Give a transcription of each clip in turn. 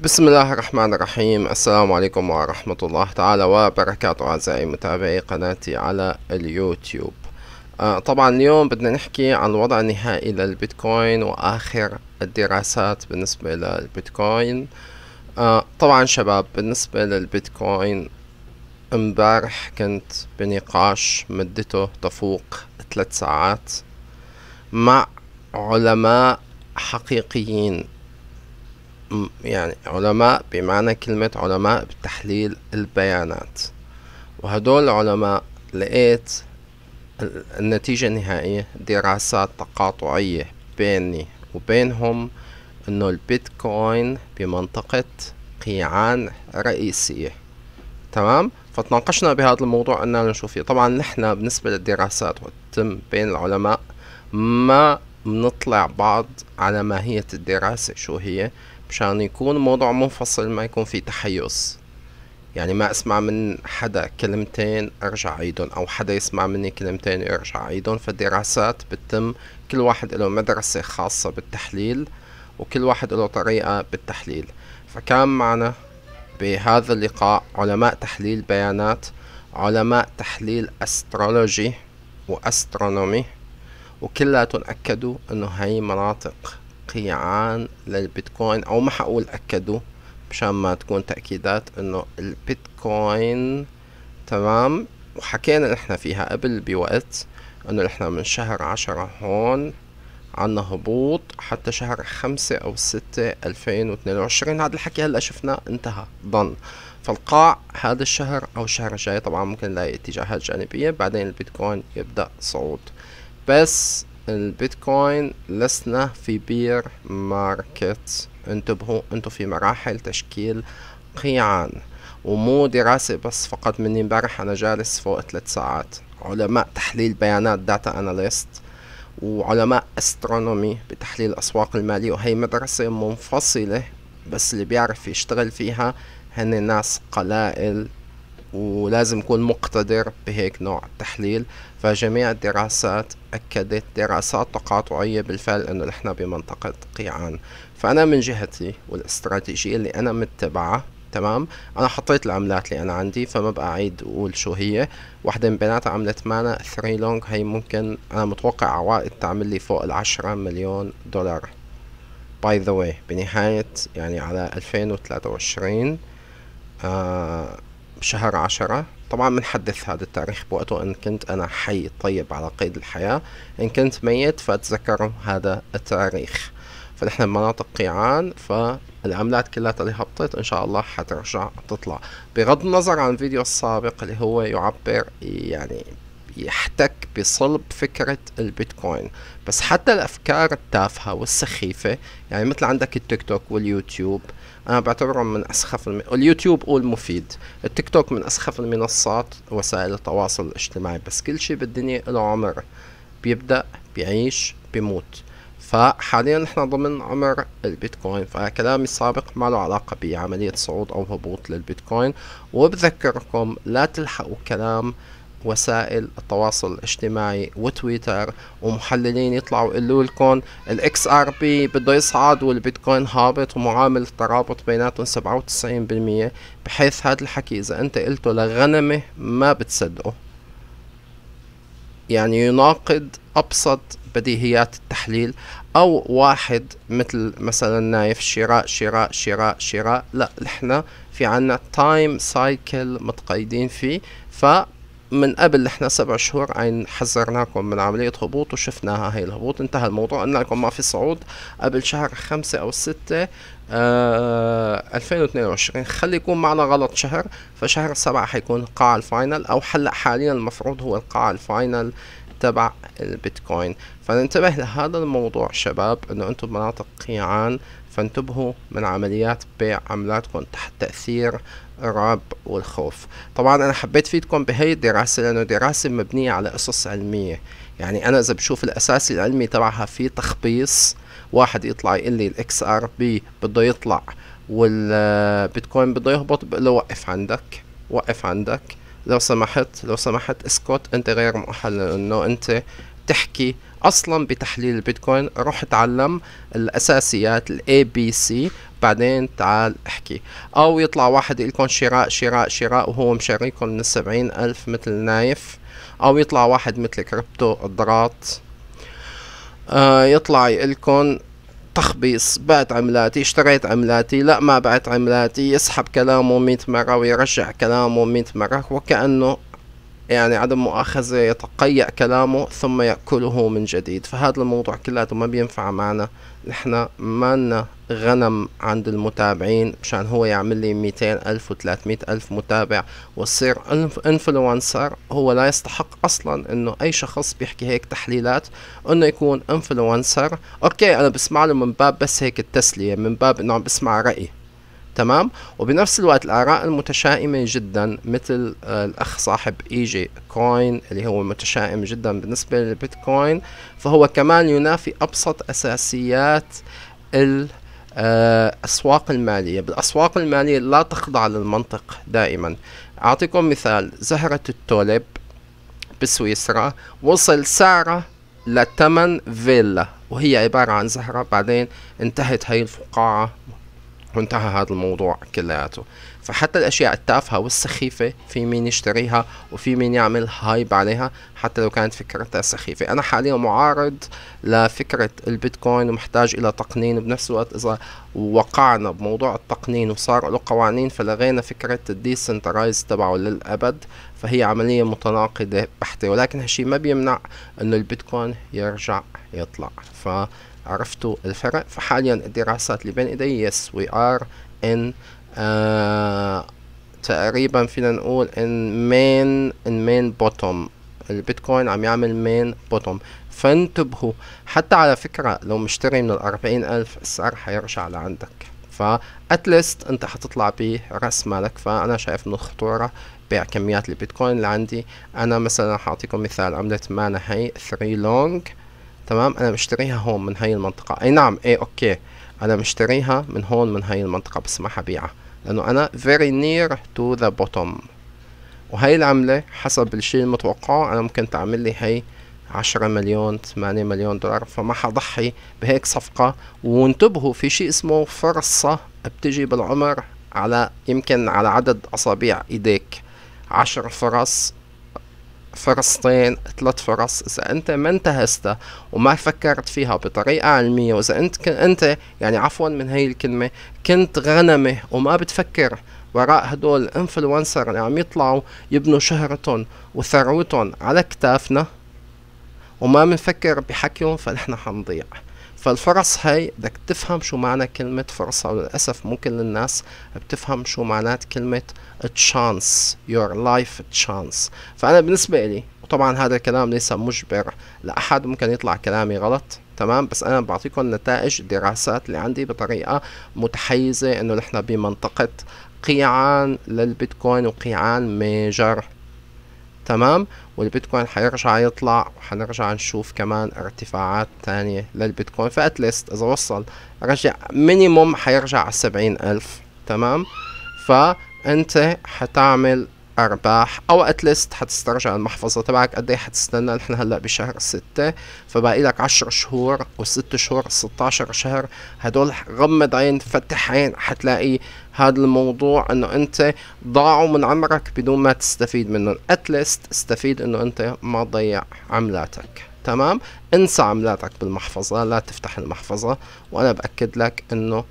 بسم الله الرحمن الرحيم السلام عليكم ورحمة الله تعالى وبركاته أعزائي متابعي قناتي على اليوتيوب آه، طبعا اليوم بدنا نحكي عن الوضع النهائي للبيتكوين وآخر الدراسات بالنسبة للبيتكوين آه، طبعا شباب بالنسبة للبيتكوين امبارح كنت بنقاش مدته تفوق ثلاث ساعات مع علماء حقيقيين يعني علماء بمعنى كلمة علماء بتحليل البيانات وهدول العلماء لقيت النتيجة النهائية دراسات تقاطعية بيني وبينهم انه البيتكوين بمنطقة قيعان رئيسية تمام فتناقشنا بهذا الموضوع اننا نشوف فيه طبعا نحن بالنسبة للدراسات وتتم بين العلماء ما بنطلع بعض على ماهية الدراسة شو هي مشان يكون موضوع منفصل ما يكون في تحيز يعني ما اسمع من حدا كلمتين ارجع عيدهم او حدا يسمع مني كلمتين ارجع عيدهم فالدراسات بتتم كل واحد له مدرسة خاصة بالتحليل وكل واحد له طريقة بالتحليل فكان معنا بهذا اللقاء علماء تحليل بيانات علماء تحليل استرولوجي واسترونومي وكلاتهم اكدوا انه هي مناطق قيعان للبيتكوين او ما حقول اكدوا مشان ما تكون تأكيدات انه البيتكوين تمام وحكينا احنا فيها قبل بوقت انه احنا من شهر عشرة هون عنا هبوط حتى شهر خمسة او ستة الفين واثنين وعشرين هذا الحكي هلا شفناه انتهى ضن فالقاع هذا الشهر او الشهر الجاي طبعا ممكن نلاقي اتجاهات جانبية بعدين البيتكوين يبدأ صعود بس البيتكوين لسنا في بير ماركت انتبهوا انتم في مراحل تشكيل قيعان ومو دراسة بس فقط من امبارح انا جالس فوق ثلاث ساعات علماء تحليل بيانات داتا اناليست وعلماء استرونومي بتحليل الاسواق المالية وهي مدرسة منفصلة بس اللي بيعرف يشتغل فيها هن ناس قلائل ولازم يكون مقتدر بهيك نوع تحليل فجميع الدراسات أكدت دراسات تقاطعية بالفعل أنه نحن بمنطقة قيعان فأنا من جهتي والاستراتيجية اللي أنا متبعة تمام انا حطيت العملات اللي انا عندي فما بقى اعيد أقول شو هي واحدة من بيناتها عملة مانا ثري لونج هي ممكن انا متوقع عوائد تعمل لي فوق العشرة مليون دولار باي ذا واي بنهاية يعني على 2023 آه بشهر عشرة طبعا بنحدث هذا التاريخ بوقته إن كنت أنا حي طيب على قيد الحياة إن كنت ميت فأتذكروا هذا التاريخ فنحن بمناطق قيعان فالعملات كلها اللي هبطت ان شاء الله حترجع تطلع بغض النظر عن الفيديو السابق اللي هو يعبر يعني يحتك بصلب فكرة البيتكوين بس حتى الأفكار التافهة والسخيفة يعني مثل عندك التيك توك واليوتيوب أنا بعتبرهم من أسخف الم... اليوتيوب قول مفيد التيك توك من أسخف المنصات وسائل التواصل الاجتماعي بس كل شيء بالدنيا له عمر بيبدأ بيعيش بيموت فحاليا نحن ضمن عمر البيتكوين فكلامي السابق ما له علاقة بعملية صعود أو هبوط للبيتكوين وبذكركم لا تلحقوا كلام وسائل التواصل الاجتماعي وتويتر ومحللين يطلعوا يقولوا لكم الاكس ار بي بده يصعد والبيتكوين هابط ومعامل الترابط بيناتهم 97% بحيث هذا الحكي اذا انت قلته لغنمه ما بتصدقه يعني يناقض ابسط بديهيات التحليل او واحد مثل مثلا نايف شراء شراء شراء شراء لا نحن في عنا تايم سايكل متقيدين فيه ف من قبل احنا سبع شهور عين حذرناكم من عملية هبوط وشفناها هاي الهبوط انتهى الموضوع قلنا لكم ما في صعود قبل شهر خمسة او ستة آه 2022 خلي يكون معنا غلط شهر فشهر سبعة حيكون قاع الفاينل او هلا حاليا المفروض هو القاع الفاينل تبع البيتكوين فننتبه لهذا الموضوع شباب انه انتم بمناطق قيعان فانتبهوا من عمليات بيع عملاتكم تحت تأثير الرعب والخوف طبعا انا حبيت فيدكم بهي الدراسة لانه دراسة مبنية على قصص علمية يعني انا اذا بشوف الاساس العلمي تبعها في تخبيص واحد يطلع يقول لي الاكس ار بي بده يطلع والبيتكوين آه، بده يهبط بقول له وقف عندك وقف عندك لو سمحت لو سمحت اسكت انت غير مؤهل انه انت تحكي اصلا بتحليل البيتكوين روح اتعلم الاساسيات الاي بي سي بعدين تعال احكي او يطلع واحد يقول لكم شراء شراء شراء وهو مشاريكم من السبعين الف مثل نايف او يطلع واحد مثل كريبتو الضراط آه يطلع يقول لكم تخبيص بعت عملاتي اشتريت عملاتي لا ما بعت عملاتي يسحب كلامه 100 مرة ويرجع كلامه 100 مرة وكأنه يعني عدم مؤاخذة يتقيأ كلامه ثم يأكله من جديد فهذا الموضوع كلياته ما بينفع معنا نحن لنا غنم عند المتابعين مشان هو يعمل لي 200 ألف و 300 ألف متابع وصير انفلونسر هو لا يستحق أصلا أنه أي شخص بيحكي هيك تحليلات أنه يكون انفلونسر أوكي أنا بسمع له من باب بس هيك التسلية من باب أنه عم بسمع رأيي تمام وبنفس الوقت الآراء المتشائمة جدا مثل آه، الأخ صاحب اي جي كوين اللي هو متشائم جدا بالنسبة للبيتكوين فهو كمان ينافي أبسط أساسيات ال الأسواق آه، المالية بالأسواق المالية لا تخضع للمنطق دائما أعطيكم مثال زهرة التوليب بسويسرا وصل سعره لثمن فيلا وهي عبارة عن زهرة بعدين انتهت هاي الفقاعة وانتهى هذا الموضوع كلياته فحتى الأشياء التافهة والسخيفة في مين يشتريها وفي مين يعمل هايب عليها حتى لو كانت فكرتها سخيفة أنا حاليا معارض لفكرة البيتكوين ومحتاج إلى تقنين بنفس الوقت إذا وقعنا بموضوع التقنين وصار له قوانين فلغينا فكرة الديسنترايز تبعه للأبد فهي عملية متناقضة بحتة ولكن هالشيء ما بيمنع أنه البيتكوين يرجع يطلع ف عرفتوا الفرق فحاليا الدراسات اللي بين ايدي يس وي ار ان آه، تقريبا فينا نقول ان مين ان مين بوتوم البيتكوين عم يعمل مين بوتوم فانتبهوا حتى على فكرة لو مشتري من الأربعين ألف السعر حيرجع لعندك فأتلست أنت حتطلع به رأس مالك فأنا شايف من الخطورة بيع كميات البيتكوين اللي عندي أنا مثلا حأعطيكم مثال عملة مانا هي ثري لونج تمام أنا مشتريها هون من هاي المنطقة أي نعم أي أوكي أنا مشتريها من هون من هاي المنطقة بس ما حبيعها لأنه أنا very near to the bottom وهي العملة حسب الشيء المتوقع أنا ممكن تعمل لي هي عشرة مليون ثمانية مليون دولار فما حضحي بهيك صفقة وانتبهوا في شيء اسمه فرصة بتجي بالعمر على يمكن على عدد أصابع إيديك عشر فرص فرصتين ثلاث فرص اذا انت ما انتهزتها وما فكرت فيها بطريقه علميه واذا انت انت يعني عفوا من هي الكلمه كنت غنمه وما بتفكر وراء هدول الانفلونسر اللي عم يطلعوا يبنوا شهرتهم وثروتهم على كتافنا وما بنفكر بحكيهم فنحن حنضيع فالفرص هاي بدك تفهم شو معنى كلمة فرصة وللأسف مو كل الناس بتفهم شو معنات كلمة chance your life chance فأنا بالنسبة لي وطبعا هذا الكلام ليس مجبر لأحد ممكن يطلع كلامي غلط تمام بس انا بعطيكم نتائج الدراسات اللي عندي بطريقه متحيزه انه نحن بمنطقه قيعان للبيتكوين وقيعان ميجر تمام والبيتكوين حيرجع يطلع وحنرجع نشوف كمان ارتفاعات تانية للبيتكوين فاتليست اذا وصل رجع مينيموم حيرجع على سبعين الف تمام فانت حتعمل ارباح او اتليست حتسترجع المحفظه تبعك قد ايه حتستنى نحن هلا بشهر ستة فباقي لك 10 شهور وست 6 شهور 16 شهر هدول غمض عين فتح عين حتلاقي هذا الموضوع انه انت ضاعوا من عمرك بدون ما تستفيد منهم اتليست استفيد انه انت ما تضيع عملاتك تمام انسى عملاتك بالمحفظه لا تفتح المحفظه وانا باكد لك انه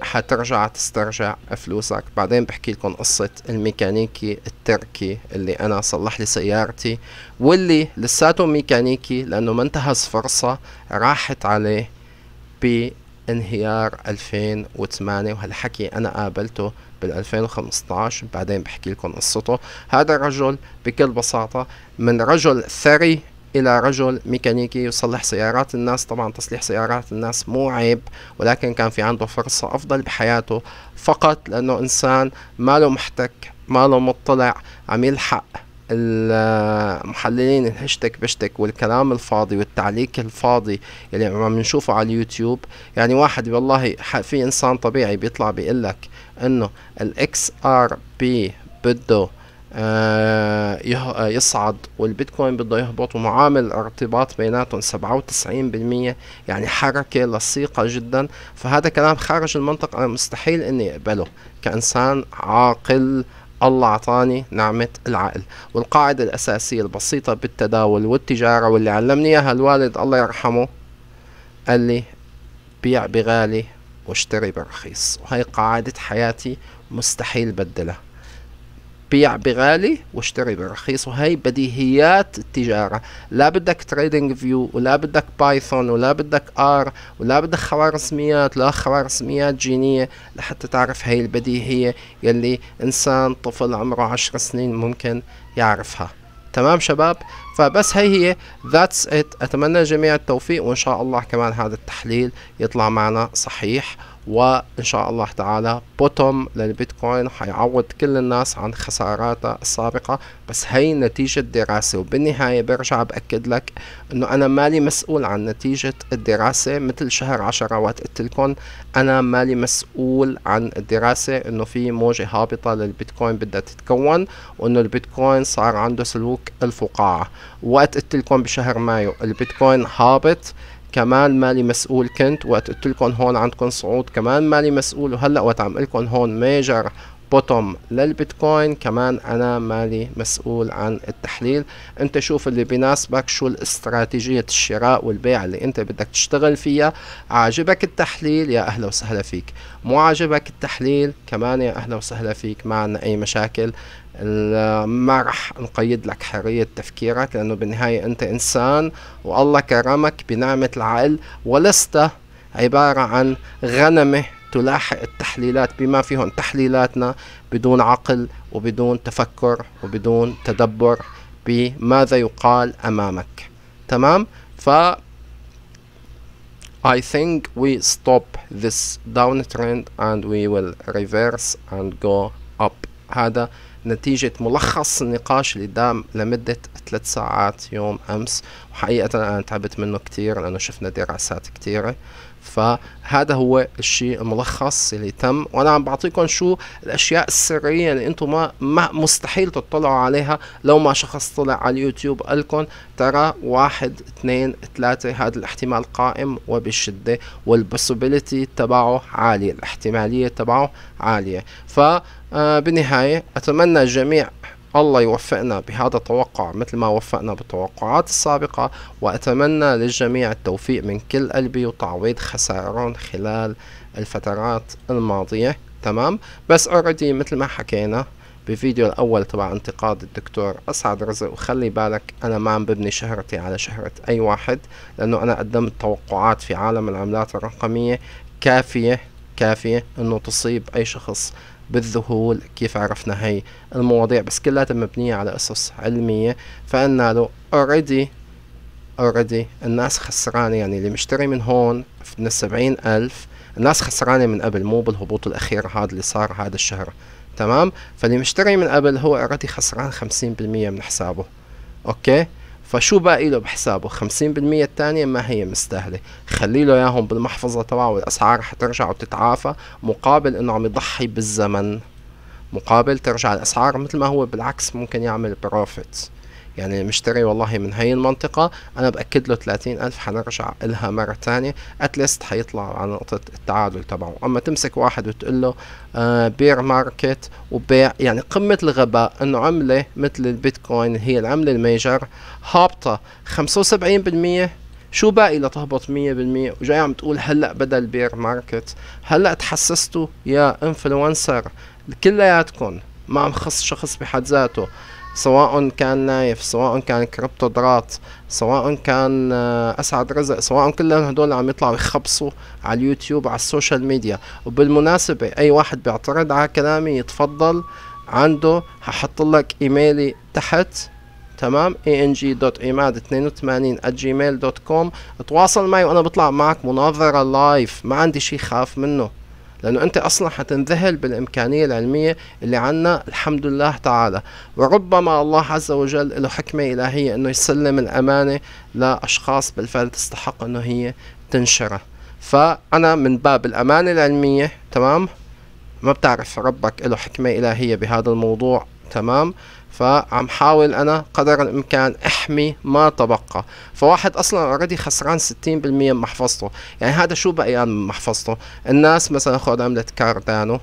حترجع تسترجع فلوسك بعدين بحكي لكم قصة الميكانيكي التركي اللي أنا صلح لي سيارتي واللي لساته ميكانيكي لأنه ما انتهز فرصة راحت عليه بانهيار 2008 وهالحكي أنا قابلته بال 2015 بعدين بحكي لكم قصته هذا الرجل بكل بساطة من رجل ثري الى رجل ميكانيكي يصلح سيارات الناس طبعا تصليح سيارات الناس مو عيب ولكن كان في عنده فرصة افضل بحياته فقط لانه انسان له محتك له مطلع عم يلحق المحللين الهشتك بشتك والكلام الفاضي والتعليق الفاضي اللي عم نشوفه على اليوتيوب يعني واحد والله في انسان طبيعي بيطلع بيقول لك انه الاكس ار بي بده آه، آه، يصعد والبيتكوين بده يهبط ومعامل الارتباط بيناتهم سبعة وتسعين بالمية يعني حركة لصيقة جدا فهذا كلام خارج المنطق أنا مستحيل إني أقبله كإنسان عاقل الله أعطاني نعمة العقل والقاعدة الأساسية البسيطة بالتداول والتجارة واللي علمني إياها الوالد الله يرحمه قال لي بيع بغالي واشتري برخيص وهي قاعدة حياتي مستحيل بدلها بيع بغالي واشتري برخيص وهي بديهيات التجارة لا بدك تريدنج فيو ولا بدك بايثون ولا بدك ار ولا بدك خوارزميات لا خوارزميات جينية لحتى تعرف هاي البديهية يلي انسان طفل عمره عشر سنين ممكن يعرفها تمام شباب فبس هي هي ذاتس ات اتمنى جميع التوفيق وان شاء الله كمان هذا التحليل يطلع معنا صحيح وان شاء الله تعالى بوتوم للبيتكوين حيعوض كل الناس عن خساراتها السابقة بس هي نتيجة دراسة وبالنهاية برجع بأكد لك انه انا مالي مسؤول عن نتيجة الدراسة مثل شهر عشرة وقت قلت لكم انا مالي مسؤول عن الدراسة انه في موجة هابطة للبيتكوين بدها تتكون وانه البيتكوين صار عنده سلوك الفقاعة وقت قلت لكم بشهر مايو البيتكوين هابط كمان مالي مسؤول كنت وقت قلت لكم هون عندكم صعود كمان مالي مسؤول وهلا وقت عم لكم هون ميجر بوتوم للبيتكوين كمان انا مالي مسؤول عن التحليل انت شوف اللي بيناسبك شو الاستراتيجية الشراء والبيع اللي انت بدك تشتغل فيها عاجبك التحليل يا اهلا وسهلا فيك مو عاجبك التحليل كمان يا اهلا وسهلا فيك ما عندنا اي مشاكل ما رح نقيد لك حرية تفكيرك لأنه بالنهاية أنت إنسان والله كرمك بنعمة العقل ولست عبارة عن غنمة تلاحق التحليلات بما فيهم تحليلاتنا بدون عقل وبدون تفكر وبدون تدبر بماذا يقال أمامك تمام ف I think we stop this downtrend and we will reverse and go up هذا نتيجة ملخص النقاش اللي دام لمدة ثلاث ساعات يوم أمس وحقيقة أنا تعبت منه كتير لأنه شفنا دراسات كتيرة فهذا هو الشيء الملخص اللي تم وانا عم بعطيكم شو الاشياء السريه اللي انتم ما, مستحيل تطلعوا عليها لو ما شخص طلع على اليوتيوب قال لكم ترى واحد اثنين ثلاثه هذا الاحتمال قائم وبشده والبوسيبيليتي تبعه عاليه الاحتماليه تبعه عاليه ف آه، بالنهايه اتمنى الجميع الله يوفقنا بهذا التوقع مثل ما وفقنا بالتوقعات السابقة وأتمنى للجميع التوفيق من كل قلبي وتعويض خسائرهم خلال الفترات الماضية تمام بس اوريدي مثل ما حكينا بفيديو الأول تبع انتقاد الدكتور أسعد رزق وخلي بالك أنا ما عم ببني شهرتي على شهرة أي واحد لأنه أنا قدمت توقعات في عالم العملات الرقمية كافية كافية أنه تصيب أي شخص بالذهول كيف عرفنا هي المواضيع بس كلها مبنية على أسس علمية فقلنا له already already الناس خسرانة يعني اللي مشتري من هون من السبعين ألف الناس خسرانة من قبل مو بالهبوط الأخير هذا اللي صار هذا الشهر تمام فاللي مشتري من قبل هو already خسران خمسين بالمية من حسابه أوكي فشو باقي له بحسابه 50% الثانية ما هي مستاهلة خلي له اياهم بالمحفظة تبعه والاسعار رح ترجع وتتعافى مقابل انه عم يضحي بالزمن مقابل ترجع الاسعار مثل ما هو بالعكس ممكن يعمل بروفيتس يعني مشتري والله من هي المنطقة أنا بأكد له 30000 حنرجع لها مرة ثانية أتليست حيطلع على نقطة التعادل تبعه أما تمسك واحد وتقول له آه بير ماركت وبيع يعني قمة الغباء أنه عملة مثل البيتكوين هي العملة الميجر هابطة 75% شو باقي لتهبط 100% وجاي عم تقول هلا بدل بير ماركت هلا تحسستوا يا انفلونسر كلياتكم ما عم خص شخص بحد ذاته سواء كان نايف سواء كان كريبتو درات سواء كان آه، اسعد رزق سواء كلهم هدول عم يطلعوا يخبصوا على اليوتيوب على السوشيال ميديا وبالمناسبة اي واحد بيعترض على كلامي يتفضل عنده ححط لك ايميلي تحت تمام ang.imad82 at gmail.com تواصل معي وانا بطلع معك مناظرة لايف ما عندي شيء خاف منه لأنه أنت أصلا حتنذهل بالإمكانية العلمية اللي عنا الحمد لله تعالى وربما الله عز وجل له حكمة إلهية أنه يسلم الأمانة لأشخاص بالفعل تستحق أنه هي تنشرها فأنا من باب الأمانة العلمية تمام ما بتعرف ربك له حكمة إلهية بهذا الموضوع تمام فعم حاول انا قدر الامكان احمي ما تبقى فواحد اصلا اوريدي خسران 60% من محفظته يعني هذا شو بقيان من محفظته الناس مثلا خذ عملة كاردانو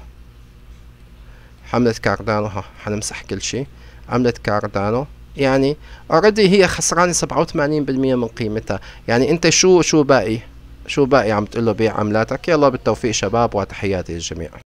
عملة كاردانو ها حنمسح كل شيء عملة كاردانو يعني اوريدي هي خسرانة 87% من قيمتها يعني انت شو شو باقي شو باقي عم تقول له بيع عملاتك يلا بالتوفيق شباب وتحياتي للجميع